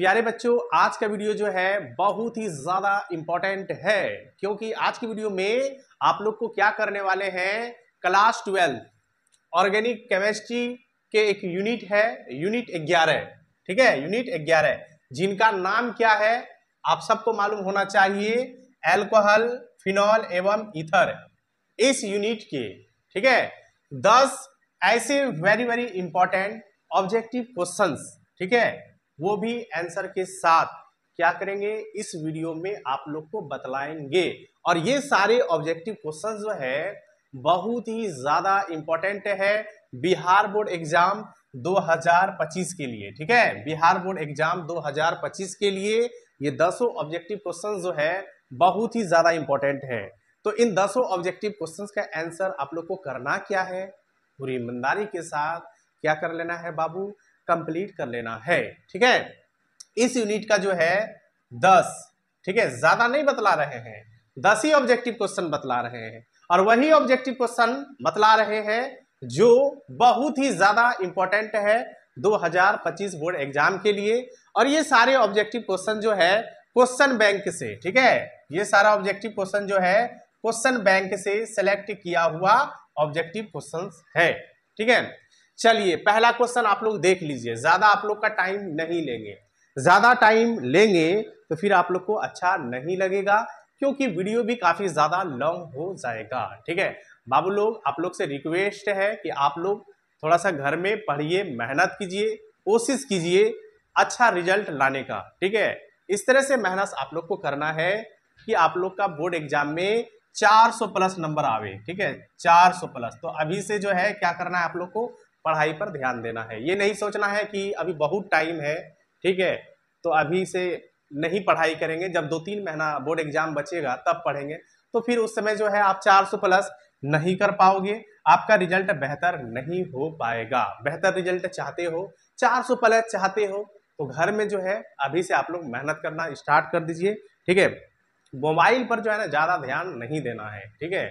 प्यारे बच्चों आज का वीडियो जो है बहुत ही ज्यादा इंपॉर्टेंट है क्योंकि आज की वीडियो में आप लोग को क्या करने वाले हैं क्लास ट्वेल्व ऑर्गेनिक केमिस्ट्री के एक यूनिट है यूनिट ग्यारह ठीक है यूनिट ग्यारह जिनका नाम क्या है आप सबको मालूम होना चाहिए एल्कोहल फिनॉल एवं इथर इस यूनिट के ठीक है दस ऐसे very very important objective questions ठीक है वो भी आंसर के साथ क्या करेंगे इस वीडियो में आप लोग को बतलाएंगे और ये सारे ऑब्जेक्टिव क्वेश्चन जो है बहुत ही ज्यादा इंपॉर्टेंट है बिहार बोर्ड एग्जाम 2025 के लिए ठीक है बिहार बोर्ड एग्जाम 2025 के लिए ये दसों ऑब्जेक्टिव क्वेश्चन जो है बहुत ही ज्यादा इंपॉर्टेंट है तो इन दसों ऑब्जेक्टिव क्वेश्चन का आंसर आप लोग को करना क्या है पूरी ईमानदारी के साथ क्या कर लेना है बाबू कंप्लीट कर लेना है ठीक है इस यूनिट का जो है दस ठीक है ज्यादा नहीं बतला रहे हैं दस ही ऑब्जेक्टिव क्वेश्चन बतला रहे हैं और वही ऑब्जेक्टिव क्वेश्चन बतला रहे हैं जो बहुत ही ज्यादा इंपॉर्टेंट है 2025 बोर्ड एग्जाम के लिए और ये सारे ऑब्जेक्टिव क्वेश्चन जो है क्वेश्चन बैंक से ठीक है ये सारा ऑब्जेक्टिव क्वेश्चन जो है क्वेश्चन बैंक से सेलेक्ट किया हुआ ऑब्जेक्टिव क्वेश्चंस है ठीक है चलिए पहला क्वेश्चन आप लोग देख लीजिए ज़्यादा आप लोग का टाइम नहीं लेंगे ज़्यादा टाइम लेंगे तो फिर आप लोग को अच्छा नहीं लगेगा क्योंकि वीडियो भी काफ़ी ज़्यादा लॉन्ग हो जाएगा ठीक है बाबू लोग आप लोग से रिक्वेस्ट है कि आप लोग थोड़ा सा घर में पढ़िए मेहनत कीजिए कोशिश कीजिए अच्छा रिजल्ट लाने का ठीक है इस तरह से मेहनत आप लोग को करना है कि आप लोग का बोर्ड एग्जाम में 400 प्लस नंबर आवे ठीक है 400 प्लस तो अभी से जो है क्या करना है आप लोग को पढ़ाई पर ध्यान देना है ये नहीं सोचना है कि अभी बहुत टाइम है ठीक है तो अभी से नहीं पढ़ाई करेंगे जब दो तीन महीना बोर्ड एग्जाम बचेगा तब पढ़ेंगे तो फिर उस समय जो है आप 400 प्लस नहीं कर पाओगे आपका रिजल्ट बेहतर नहीं हो पाएगा बेहतर रिजल्ट चाहते हो 400 प्लस चाहते हो तो घर में जो है अभी से आप लोग मेहनत करना स्टार्ट कर दीजिए ठीक है मोबाइल पर जो है ना ज़्यादा ध्यान नहीं देना है ठीक है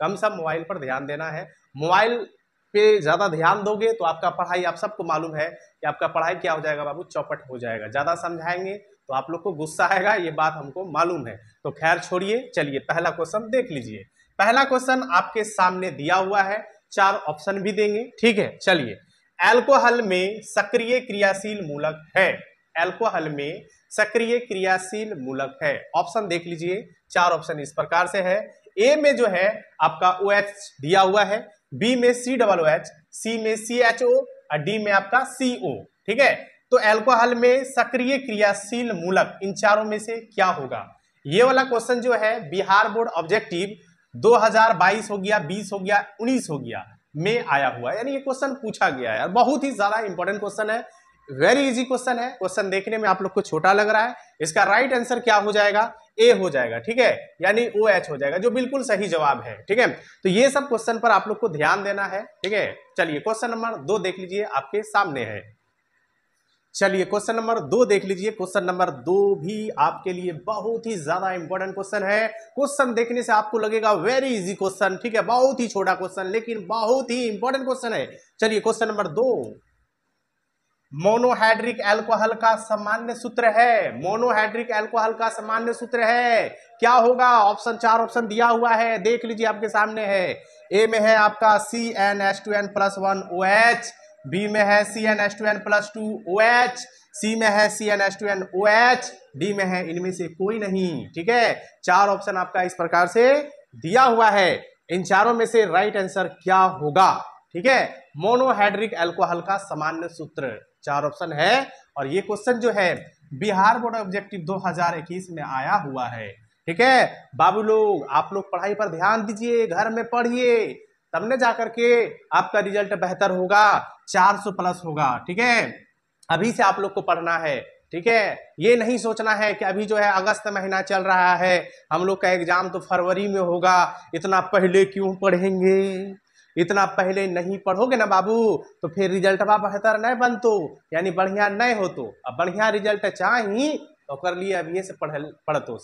कम सब मोबाइल पर ध्यान देना है मोबाइल पे ज़्यादा ध्यान दोगे तो आपका पढ़ाई आप सबको मालूम है कि आपका पढ़ाई क्या हो जाएगा बाबू चौपट हो जाएगा ज़्यादा समझाएंगे तो आप लोग को गुस्सा आएगा ये बात हमको मालूम है तो खैर छोड़िए चलिए पहला क्वेश्चन देख लीजिए पहला क्वेश्चन आपके सामने दिया हुआ है चार ऑप्शन भी देंगे ठीक है चलिए एल्कोहल में सक्रिय क्रियाशील मूलक है एल्कोहल में सक्रिय क्रियाशील मूलक है ऑप्शन देख लीजिए चार ऑप्शन इस प्रकार से है ए में जो है आपका ओ OH दिया हुआ है बी में C double O H C में सी एच ओ और डी में आपका सी ओ ठीक है तो एल्कोहल में सक्रिय क्रियाशील मूलक इन चारों में से क्या होगा ये वाला क्वेश्चन जो है बिहार बोर्ड ऑब्जेक्टिव 2022 हो गया 20 हो गया 19 हो गया में आया हुआ है यानी ये क्वेश्चन पूछा गया है बहुत ही ज्यादा इंपॉर्टेंट क्वेश्चन है वेरी इजी क्वेश्चन है क्वेश्चन देखने में आप लोग को छोटा लग रहा है इसका राइट right आंसर क्या हो जाएगा ए हो जाएगा ठीक है यानी ओ एच हो जाएगा जो बिल्कुल सही जवाब है ठीक है तो ये सब क्वेश्चन पर आप लोग को ध्यान देना है ठीक है चलिए क्वेश्चन नंबर दो देख लीजिए आपके सामने है चलिए क्वेश्चन नंबर दो देख लीजिए क्वेश्चन नंबर दो भी आपके लिए बहुत ही ज्यादा इंपॉर्टेंट क्वेश्चन है क्वेश्चन देखने से आपको लगेगा वेरी इजी क्वेश्चन ठीक है बहुत ही छोटा क्वेश्चन लेकिन बहुत ही इंपॉर्टेंट क्वेश्चन है चलिए क्वेश्चन नंबर दो मोनोहाइड्रिक एल्कोहल का सामान्य सूत्र है मोनोहाइड्रिक एल्कोहल का सामान्य सूत्र है क्या होगा ऑप्शन चार ऑप्शन दिया हुआ है देख लीजिए आपके सामने है ए में है आपका C N S two N plus one O H B में है C N S two N plus two O H C में है C N S two N O H D में है इनमें से कोई नहीं ठीक है चार ऑप्शन आपका इस प्रकार से दिया हुआ है इन चारों में से राइट आंसर क्या होगा ठीक है मोनोहाइड्रिक एल्कोहल का सामान्य सूत्र चार ऑप्शन है और ये क्वेश्चन जो है बिहार बोर्ड ऑब्जेक्टिव 2021 में आया हुआ है ठीक है बाबू लोग आप लोग पढ़ाई पर ध्यान दीजिए घर में पढ़िए तब ने जाकर के आपका रिजल्ट बेहतर होगा 400 प्लस होगा ठीक है अभी से आप लोग को पढ़ना है ठीक है ये नहीं सोचना है कि अभी जो है अगस्त महीना चल रहा है हम लोग का एग्जाम तो फरवरी में होगा इतना पहले क्यों पढ़ेंगे इतना पहले नहीं पढ़ोगे ना बाबू तो फिर रिजल्ट बा बेहतर नहीं बनतो यानी बढ़िया नहीं हो तो अब बढ़िया रिजल्ट चाही तो कर लिए ये से पढ़ पढ़तो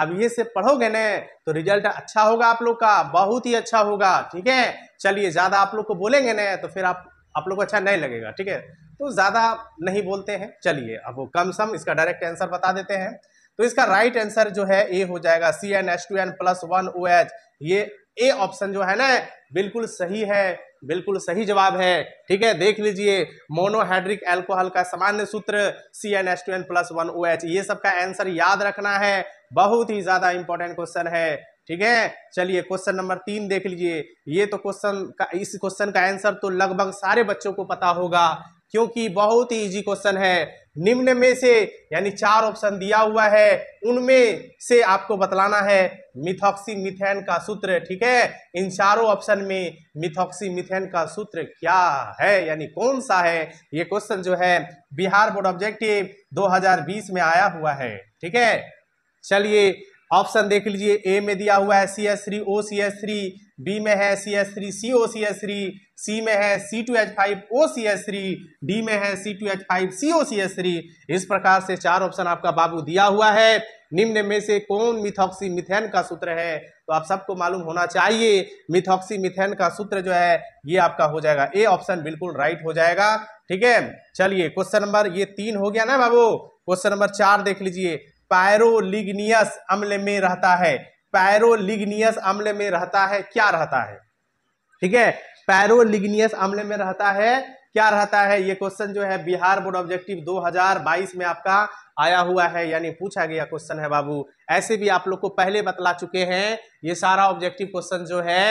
अब ये से पढ़ोगे ना तो रिजल्ट अच्छा होगा आप लोग का बहुत ही अच्छा होगा ठीक है चलिए ज़्यादा आप लोग को बोलेंगे ना तो फिर आप आप लोग को अच्छा नहीं लगेगा ठीक है तो ज़्यादा नहीं बोलते हैं चलिए अब वो कम सम इसका डायरेक्ट आंसर बता देते हैं तो इसका राइट आंसर जो है ए हो जाएगा C N H two N plus one O H ये ए ऑप्शन जो है ना बिल्कुल सही है बिल्कुल सही जवाब है ठीक है देख लीजिए मोनोहाइड्रिक एल्कोहल का सामान्य सूत्र C N S two N plus one O H ये सब का आंसर याद रखना है बहुत ही ज्यादा इंपॉर्टेंट क्वेश्चन है ठीक है चलिए क्वेश्चन नंबर तीन देख लीजिए ये तो क्वेश्चन का इस क्वेश्चन का आंसर तो लगभग सारे बच्चों को पता होगा क्योंकि बहुत ही इजी क्वेश्चन है निम्न में से यानी चार ऑप्शन दिया हुआ है उनमें से आपको बतलाना है मिथॉक्सी मिथेन का सूत्र ठीक है इन चारों ऑप्शन में मिथॉक्सी मिथेन का सूत्र क्या है यानी कौन सा है ये क्वेश्चन जो है बिहार बोर्ड ऑब्जेक्टिव 2020 में आया हुआ है ठीक है चलिए ऑप्शन देख लीजिए ए में दिया हुआ है C S three O C S three B में है C S three C O C S three C में है C two H five O C S three D में है C two H five C O C S three इस प्रकार से चार ऑप्शन आपका बाबू दिया हुआ है निम्न में से कौन मिथॉक्सी मिथेन का सूत्र है तो आप सबको मालूम होना चाहिए मिथॉक्सी मिथेन का सूत्र जो है ये आपका हो जाएगा ए ऑप्शन बिल्कुल राइट हो जाएगा ठीक है चलिए क्वेश्चन नंबर ये तीन हो गया ना बाबू क्वेश्चन नंबर चार देख लीजिए पायरोलिग्नियस अम्ल में रहता है पैरोलिग्नियस अम्ल में रहता है क्या रहता है ठीक है पैरोलिग्नियस अम्ल में रहता है क्या रहता है ये क्वेश्चन जो है बिहार बोर्ड ऑब्जेक्टिव 2022 में आपका आया हुआ है यानी पूछा गया क्वेश्चन है बाबू ऐसे भी आप लोग को पहले बतला चुके हैं ये सारा ऑब्जेक्टिव क्वेश्चन जो है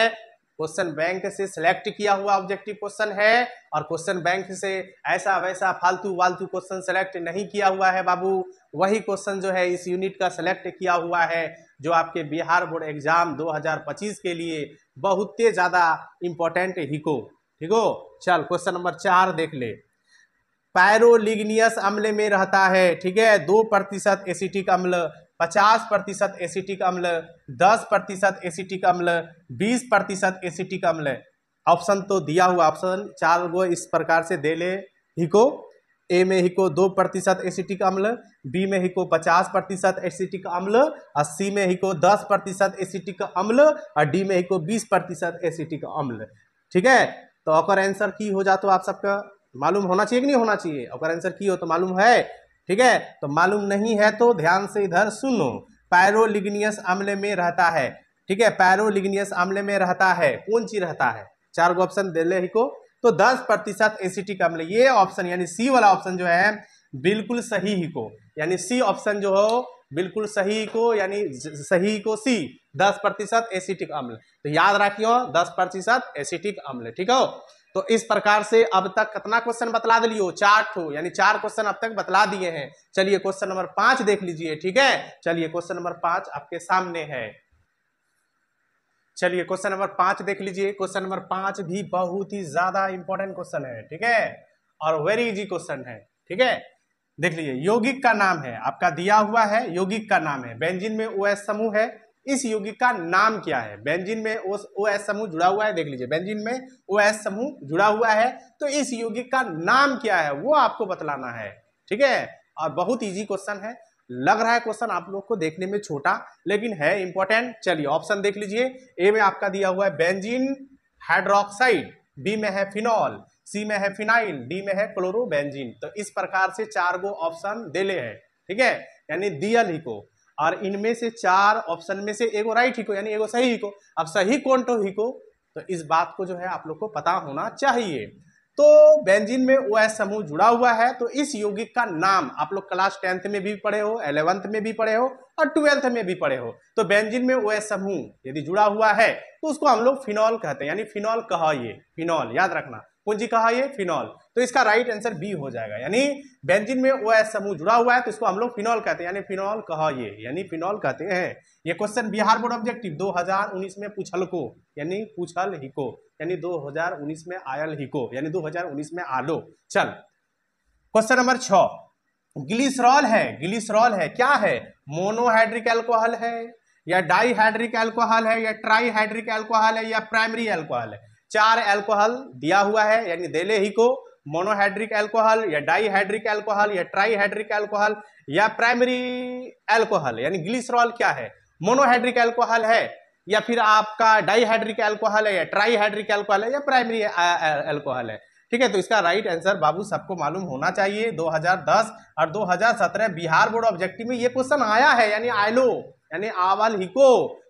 क्वेश्चन बैंक से सिलेक्ट किया हुआ ऑब्जेक्टिव क्वेश्चन है और क्वेश्चन बैंक से ऐसा वैसा फालतू वालतू क्वेश्चन सेलेक्ट नहीं किया हुआ है बाबू वही क्वेश्चन जो है इस यूनिट का सेलेक्ट किया हुआ है जो आपके बिहार बोर्ड एग्जाम 2025 के लिए बहुत ही ज़्यादा ही को ठीक हो चल क्वेश्चन नंबर चार देख ले पायरोलिग्नियस अम्ल में रहता है ठीक है दो प्रतिशत एसिटिक अम्ल 50 प्रतिशत एसिटिक अम्ल 10 प्रतिशत एसिटिक अम्ल 20 प्रतिशत एसिटिक अम्ल ऑप्शन तो दिया हुआ ऑप्शन चार गो इस प्रकार से दे ले हिको ए में हिको दो प्रतिशत एसिटिक अम्ल बी में हिको पचास प्रतिशत एसिटिक अम्ल और सी में हिको दस प्रतिशत एसिटिक अम्ल और डी में हिको बीस प्रतिशत एसिटिक अम्ल ठीक है तो और आंसर की हो जा तो आप सबका मालूम होना चाहिए कि नहीं होना चाहिए और आंसर की हो तो मालूम है ठीक है तो मालूम नहीं है तो ध्यान से इधर सुनो पैरोलिग्नियस आमले में रहता है ठीक है पैरोलिग्नियस आमले में रहता है कौन चीज रहता है चार गो ऑप्शन दे ही को तो दस प्रतिशत एसिटिक अम्ल ये ऑप्शन यानी सी वाला ऑप्शन जो है बिल्कुल सही ही को यानी सी ऑप्शन जो हो बिल्कुल सही को यानी सही को सी दस प्रतिशत एसिटिक अम्ल तो याद रखियो दस प्रतिशत एसिटिक अम्ल ठीक हो तो इस प्रकार से अब तक कितना क्वेश्चन बतला दिलियो चार ठो यानी चार क्वेश्चन अब तक बतला दिए हैं चलिए क्वेश्चन नंबर पांच देख लीजिए ठीक है चलिए क्वेश्चन नंबर पांच आपके सामने है चलिए क्वेश्चन नंबर पांच देख लीजिए क्वेश्चन नंबर पांच भी बहुत ही ज्यादा इंपॉर्टेंट क्वेश्चन है ठीक है और वेरी इजी क्वेश्चन है ठीक है देख लीजिए यौगिक का नाम है आपका दिया हुआ है यौगिक का नाम है बेंजिन में ओ समूह है इस यौगिक का नाम क्या है बेंजीन में ओ एस समूह जुड़ा हुआ है देख लीजिए बेंजीन में ओ एस समूह जुड़ा हुआ है तो इस यौगिक का नाम क्या है वो आपको बतलाना है ठीक है और बहुत इजी क्वेश्चन है लग रहा है क्वेश्चन आप लोग को देखने में छोटा लेकिन है इंपॉर्टेंट चलिए ऑप्शन देख लीजिए ए में आपका दिया हुआ है बेंजीन हाइड्रोक्साइड बी में है फिनॉल सी में है फिनाइल डी में है क्लोरोबेंजीन तो इस प्रकार से चार गो ऑप्शन दे ले है ठीक है यानी दियल ही को और इनमें से चार ऑप्शन में से एगो राइट ही को यानी एगो सही ही को अब सही कौन तो ही को तो इस बात को जो है आप लोग को पता होना चाहिए तो बेंजीन में ओ एस समूह जुड़ा हुआ है तो इस यौगिक का नाम आप लोग क्लास टेंथ में भी पढ़े हो एलेवंथ में भी पढ़े हो और ट्वेल्थ में भी पढ़े हो तो बेंजीन में ओ एस समूह यदि जुड़ा हुआ है तो उसको हम लोग फिनॉल कहते हैं यानी फिनॉल कहा ये फिनॉल याद रखना पूंजी कहा ये फिनॉल तो इसका राइट आंसर बी हो जाएगा यानी बेंजीन में ओ एस समूह जुड़ा हुआ है तो इसको हम लोग फिनॉल कहते हैं यानी फिनॉल कहा ये यानी फिनॉल कहते हैं ये क्वेश्चन बिहार बोर्ड ऑब्जेक्टिव 2019 में पूछल को यानी पूछल को यानी 2019 में आयल हिको यानी 2019 में आलो चल क्वेश्चन नंबर छ ग्लिसरॉल है ग्लिसरॉल है क्या है मोनोहाइड्रिक एल्कोहल है या डाईहाइड्रिक एल्कोहल है या ट्राईहाइड्रिक एल्कोहल है या प्राइमरी एल्कोहल है चार एल्कोहल दिया हुआ है यानी देले ही को मोनोहाइड्रिक एल्कोहल या डाईहाइड्रिक एल्कोहल या ट्राईहाइड्रिक एल्कोहल या प्राइमरी एल्कोहल यानी ग्लिसरॉल क्या है मोनोहाइड्रिक एल्कोहल है या फिर आपका डाईहाइड्रिक एल्कोहल है या ट्राईहाइड्रिक एल्कोहल है या प्राइमरी एल्कोहल है ठीक है तो इसका राइट आंसर बाबू सबको मालूम होना चाहिए 2010 और 2017 बिहार बोर्ड ऑब्जेक्टिव में ये क्वेश्चन आया है यानी आयलो यानी आवाल हिको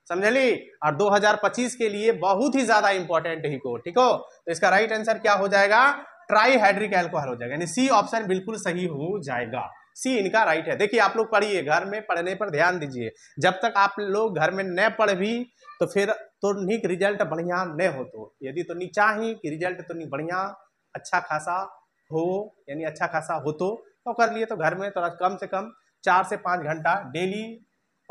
समझली और 2025 के लिए बहुत ही ज्यादा इंपॉर्टेंट ही को ठीक हो तो इसका राइट आंसर क्या हो जाएगा ट्राईहाइड्रिक एल्कोहल हो जाएगा यानी सी ऑप्शन बिल्कुल सही हो जाएगा सी इनका राइट है देखिए आप लोग पढ़िए घर में पढ़ने पर ध्यान दीजिए जब तक आप लोग घर में न पढ़ भी तो फिर तो निक रिजल्ट बढ़िया न हो तो यदि तो नहीं चाही कि रिजल्ट तो नहीं बढ़िया अच्छा खासा हो यानी अच्छा खासा हो तो, तो कर लिए तो घर में थोड़ा तो कम से कम चार से पाँच घंटा डेली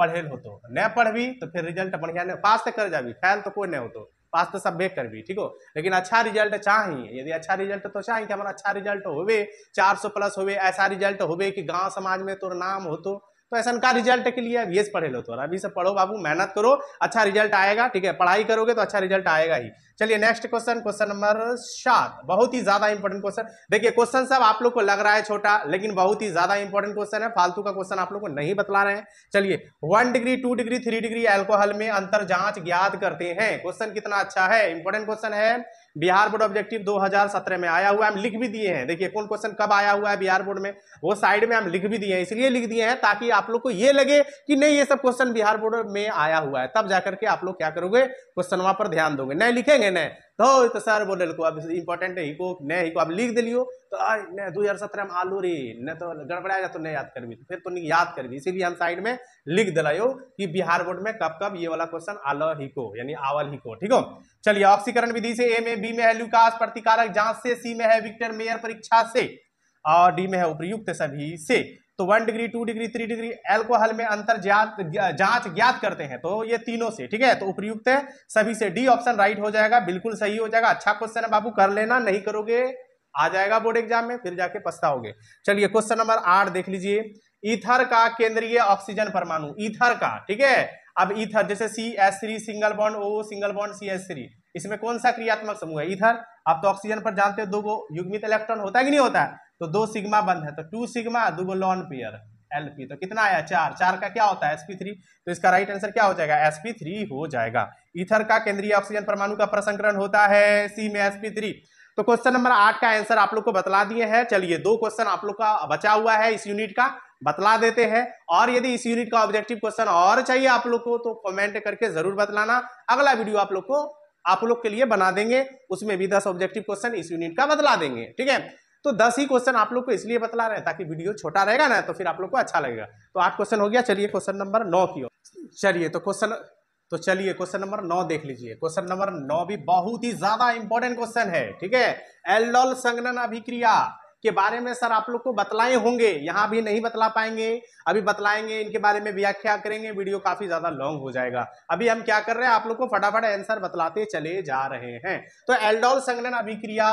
पढ़े हो तो न पढ़बी तो फिर रिजल्ट बढ़िया नहीं पास तो कर जाबी फैल तो कोई नहीं हो तो पास तो सब बेक भी ठीक हो लेकिन अच्छा रिजल्ट चाहिए यदि अच्छा रिजल्ट तो चाहिए कि हमारा अच्छा रिजल्ट होवे चार सौ प्लस होवे ऐसा रिजल्ट होवे कि गांव समाज में तोर नाम हो तो तो ऐसा का रिजल्ट के लिए अभी पढ़े लो थोड़ा तो अभी से पढ़ो बाबू मेहनत करो अच्छा रिजल्ट आएगा ठीक है पढ़ाई करोगे तो अच्छा रिजल्ट आएगा ही चलिए नेक्स्ट क्वेश्चन क्वेश्चन नंबर सात बहुत ही ज्यादा इंपॉर्टेंट क्वेश्चन देखिए क्वेश्चन सब आप लोग को लग रहा है छोटा लेकिन बहुत ही ज्यादा इंपॉर्टेंट क्वेश्चन है फालतू का क्वेश्चन आप लोग को नहीं बतला रहे हैं चलिए one degree two degree three degree alcohol में अंतर जांच ज्ञात करते हैं क्वेश्चन कितना अच्छा है इंपॉर्टेंट क्वेश्चन है बिहार बोर्ड ऑब्जेक्टिव 2017 में आया हुआ है हम लिख भी दिए हैं देखिए कौन क्वेश्चन कब आया हुआ है बिहार बोर्ड में वो साइड में हम लिख भी दिए हैं इसलिए लिख दिए हैं ताकि आप लोग को ये लगे कि नहीं ये सब क्वेश्चन बिहार बोर्ड में आया हुआ है तब जाकर के आप लोग क्या करोगे क्वेश्चन वहां पर ध्यान दोगे नहीं लिखेंगे न तो तो सर बोले को अब इंपॉर्टेंट है को नहीं हिको अब लिख दिलियो तो आई नहीं दो हजार सत्रह में आलू रे न तो गड़बड़ा जा तो नहीं याद करबी तो फिर तो नहीं याद करबी इसीलिए हम साइड में लिख दिलायो कि बिहार बोर्ड में कब कब ये वाला क्वेश्चन आल हिको यानी आवल हिको ठीक हो चलिए ऑक्सीकरण विधि से ए में बी में है ल्यूकास प्रतिकारक जांच से सी में है विक्टर मेयर परीक्षा से और डी में है उपयुक्त सभी से तो one degree two degree three degree alcohol में अंतर जांच ज्ञात करते हैं तो ये तीनों से ठीक है तो उपयुक्त है सभी से डी ऑप्शन राइट हो जाएगा बिल्कुल सही हो जाएगा अच्छा क्वेश्चन है बाबू कर लेना नहीं करोगे आ जाएगा बोर्ड एग्जाम में फिर जाके पछताओगे चलिए क्वेश्चन नंबर आठ देख लीजिए ईथर का केंद्रीय ऑक्सीजन परमाणु ईथर का ठीक है अब ईथर जैसे C S three single bond O single bond C S three इसमें कौन सा क्रियात्मक समूह है ईथर आप तो ऑक्सीजन पर जानते हो दो युग्मित इलेक्ट्रॉन होता है कि नहीं होता है तो दो सिग्मा बंद है तो टू सिग्मा दो गो लॉन पेयर एल पी तो कितना आया चार चार का क्या होता है एसपी थ्री तो इसका राइट आंसर क्या हो जाएगा एसपी थ्री हो जाएगा इथर का केंद्रीय ऑक्सीजन परमाणु का प्रसंकरण होता है सी में एसपी थ्री तो क्वेश्चन नंबर आठ का आंसर आप लोग को बतला दिए हैं चलिए दो क्वेश्चन आप लोग का बचा हुआ है इस यूनिट का बतला देते हैं और यदि इस यूनिट का ऑब्जेक्टिव क्वेश्चन और चाहिए आप लोग को तो कमेंट करके जरूर बतलाना अगला वीडियो आप लोग को आप लोग के लिए बना देंगे उसमें भी दस ऑब्जेक्टिव क्वेश्चन इस यूनिट का बतला देंगे ठीक है तो दस ही क्वेश्चन आप लोग को इसलिए बतला रहे हैं ताकि वीडियो छोटा रहेगा ना तो फिर आप लोग को अच्छा लगेगा तो आठ क्वेश्चन हो गया चलिए क्वेश्चन नंबर नौ की चलिए तो क्वेश्चन तो चलिए क्वेश्चन नंबर नौ देख लीजिए क्वेश्चन नंबर नौ भी बहुत ही ज्यादा इंपॉर्टेंट क्वेश्चन है ठीक है एल्डोल संगनन अभिक्रिया के बारे में सर आप लोग को बतलाए होंगे यहाँ भी नहीं बतला पाएंगे अभी बतलाएंगे इनके बारे में व्याख्या करेंगे वीडियो काफी ज्यादा लॉन्ग हो जाएगा अभी हम क्या कर रहे हैं आप लोग को फटाफट आंसर बतलाते चले जा रहे हैं तो एल्डोल संगनन अभिक्रिया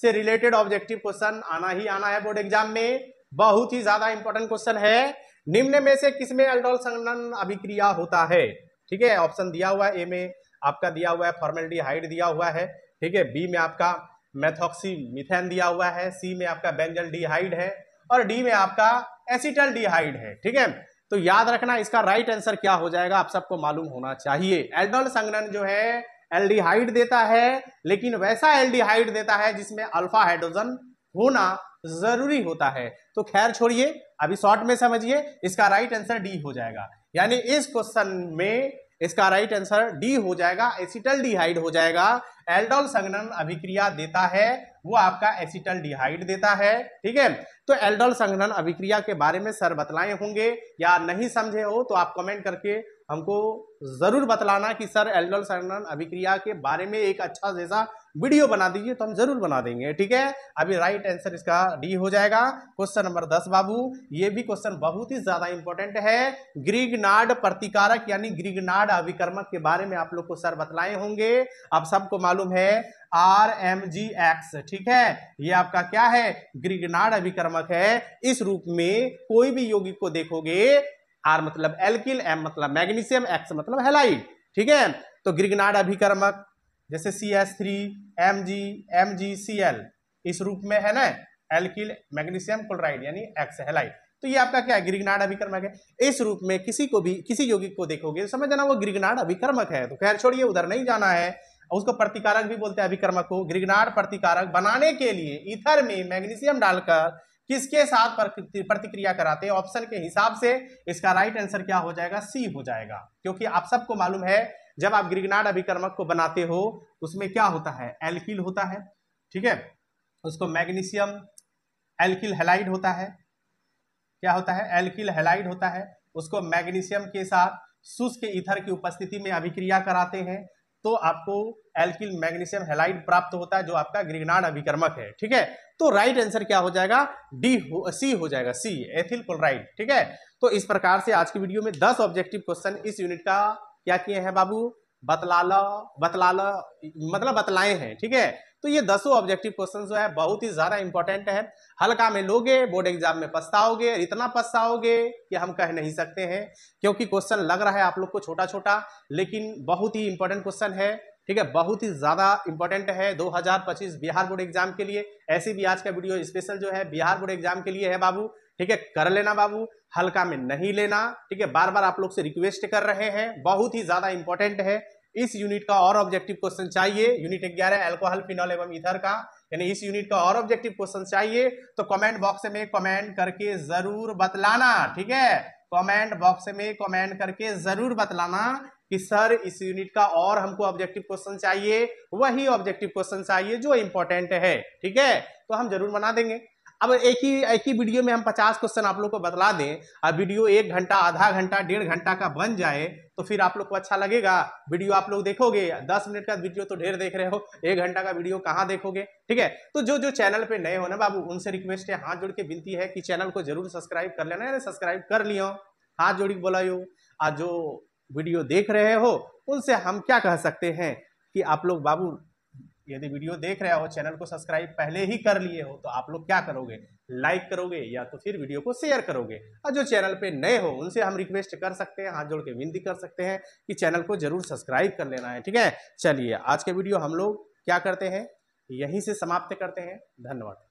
से रिलेटेड ऑब्जेक्टिव क्वेश्चन आना ही आना है बोर्ड एग्जाम में बहुत ही ज्यादा इंपॉर्टेंट क्वेश्चन है निम्न में से किसमें अल्डोल संगठन अभिक्रिया होता है ठीक है ऑप्शन दिया हुआ है ए में आपका दिया हुआ है फॉर्मेलिटी दिया हुआ है ठीक है बी में आपका मेथोक्सी मिथेन दिया हुआ है सी में आपका बेंजल डिहाइड है और डी में आपका एसिटल डिहाइड है ठीक है तो याद रखना इसका राइट आंसर क्या हो जाएगा आप सबको मालूम होना चाहिए एल्डोल संगठन जो है एल्डिहाइड देता है लेकिन वैसा एल्डिहाइड देता है जिसमें अल्फा हाइड्रोजन होना जरूरी होता है तो खैर छोड़िए अभी शॉर्ट में समझिए इसका राइट आंसर डी हो जाएगा यानी इस क्वेश्चन में इसका राइट आंसर डी हो जाएगा एसिटल डिहाइड हो जाएगा एल्डोल संगनन अभिक्रिया देता है वो आपका एसिटल डिहाइड देता है ठीक है तो एल्डोल संघनन अभिक्रिया के बारे में सर बतलाए होंगे या नहीं समझे हो तो आप कमेंट करके हमको जरूर बतलाना कि सर एल्डोल संघनन अभिक्रिया के बारे में एक अच्छा जैसा वीडियो बना दीजिए तो हम जरूर बना देंगे ठीक है अभी राइट आंसर इसका डी हो जाएगा क्वेश्चन नंबर दस बाबू ये भी क्वेश्चन बहुत ही ज्यादा इंपॉर्टेंट है ग्रीगनाड प्रतिकारक यानी ग्रीगनाड अभिक्रमक के बारे में आप लोग को सर बतलाए होंगे आप सबको मालूम है आर एम जी एक्स ठीक है ये आपका क्या है ग्रिगनाड अभिक्रमक है इस रूप में कोई भी यौगिक को देखोगे आर मतलब एल्किल एम मतलब मैग्नीशियम एक्स मतलब हेलाइड ठीक है तो ग्रिगनाड अभिक्रमक जैसे C S three M G M G C L इस रूप में है ना एल्किल मैग्नीशियम क्लोराइड यानी एक्स हेलाइड तो ये आपका क्या है ग्रिगनाड अभिक्रमक है इस रूप में किसी को भी किसी यौगिक को देखोगे समझ जाना वो ग्रिगनाड अभिक्रमक है तो खैर छोड़िए उधर नहीं जाना है उसको प्रतिकारक भी बोलते हैं अभिक्रमक को ग्रिगनाड प्रतिकारक बनाने के लिए इथर में मैग्नीशियम डालकर किसके साथ प्रतिक्रिया कराते हैं ऑप्शन के हिसाब से इसका राइट आंसर क्या हो जाएगा सी हो जाएगा क्योंकि आप सबको मालूम है जब आप ग्रिगनाड अभिक्रमक को बनाते हो उसमें क्या होता है एल्किल होता है ठीक है उसको मैग्नीशियम एल्किल हेलाइड होता है क्या होता है एल्किल हेलाइड होता है उसको मैग्नीशियम के साथ शुष्क ईथर की उपस्थिति में अभिक्रिया कराते हैं तो आपको एल्किल मैग्नीशियम हेलाइड प्राप्त होता है जो आपका ग्रिगनाड अभिकर्मक है ठीक है तो राइट आंसर क्या हो जाएगा डी हो, सी हो जाएगा सी एथिल क्लोराइड ठीक है तो इस प्रकार से आज की वीडियो में दस ऑब्जेक्टिव क्वेश्चन इस यूनिट का क्या किए हैं बाबू बतला बतलाला मतलब बतलाए हैं ठीक है तो ये दसों ऑब्जेक्टिव क्वेश्चन जो है बहुत ही ज्यादा इंपॉर्टेंट है हल्का में लोगे बोर्ड एग्जाम में पछताओगे इतना पछताओगे कि हम कह नहीं सकते हैं क्योंकि क्वेश्चन लग रहा है आप लोग को छोटा छोटा लेकिन बहुत ही इंपॉर्टेंट क्वेश्चन है ठीक है बहुत ही ज़्यादा इंपॉर्टेंट है 2025 बिहार बोर्ड एग्जाम के लिए ऐसी भी आज का वीडियो स्पेशल जो है बिहार बोर्ड एग्जाम के लिए है बाबू ठीक है कर लेना बाबू हल्का में नहीं लेना ठीक है बार बार आप लोग से रिक्वेस्ट कर रहे हैं बहुत ही ज़्यादा इंपॉर्टेंट है इस यूनिट का और ऑब्जेक्टिव क्वेश्चन चाहिए यूनिट ग्यारह एल्कोहल फिनॉल एवं इधर का यानी इस यूनिट का और ऑब्जेक्टिव क्वेश्चन चाहिए तो कमेंट बॉक्स में कमेंट करके जरूर बतलाना ठीक है कमेंट बॉक्स में कमेंट करके जरूर बतलाना कि सर इस यूनिट का और हमको ऑब्जेक्टिव क्वेश्चन चाहिए वही ऑब्जेक्टिव क्वेश्चन चाहिए जो इंपॉर्टेंट है ठीक है तो हम जरूर बना देंगे अब एक ही एक ही वीडियो में हम पचास क्वेश्चन आप लोग को बतला दें और वीडियो एक घंटा आधा घंटा डेढ़ घंटा का बन जाए तो फिर आप लोग को अच्छा लगेगा वीडियो आप लोग देखोगे दस मिनट का वीडियो तो ढेर देख रहे हो एक घंटा का वीडियो कहाँ देखोगे ठीक है तो जो जो चैनल पे नए हो ना बाबू उनसे रिक्वेस्ट है हाथ जोड़ के विनती है कि चैनल को जरूर सब्सक्राइब कर लेना यानी सब्सक्राइब कर लियो हाथ जोड़ के यो आज जो वीडियो देख रहे हो उनसे हम क्या कह सकते हैं कि आप लोग बाबू यदि वीडियो देख रहे हो चैनल को सब्सक्राइब पहले ही कर लिए हो तो आप लोग क्या करोगे लाइक करोगे या तो फिर वीडियो को शेयर करोगे और जो चैनल पे नए हो उनसे हम रिक्वेस्ट कर सकते हैं हाथ जोड़ के विनती कर सकते हैं कि चैनल को जरूर सब्सक्राइब कर लेना है ठीक है चलिए आज के वीडियो हम लोग क्या करते हैं यहीं से समाप्त करते हैं धन्यवाद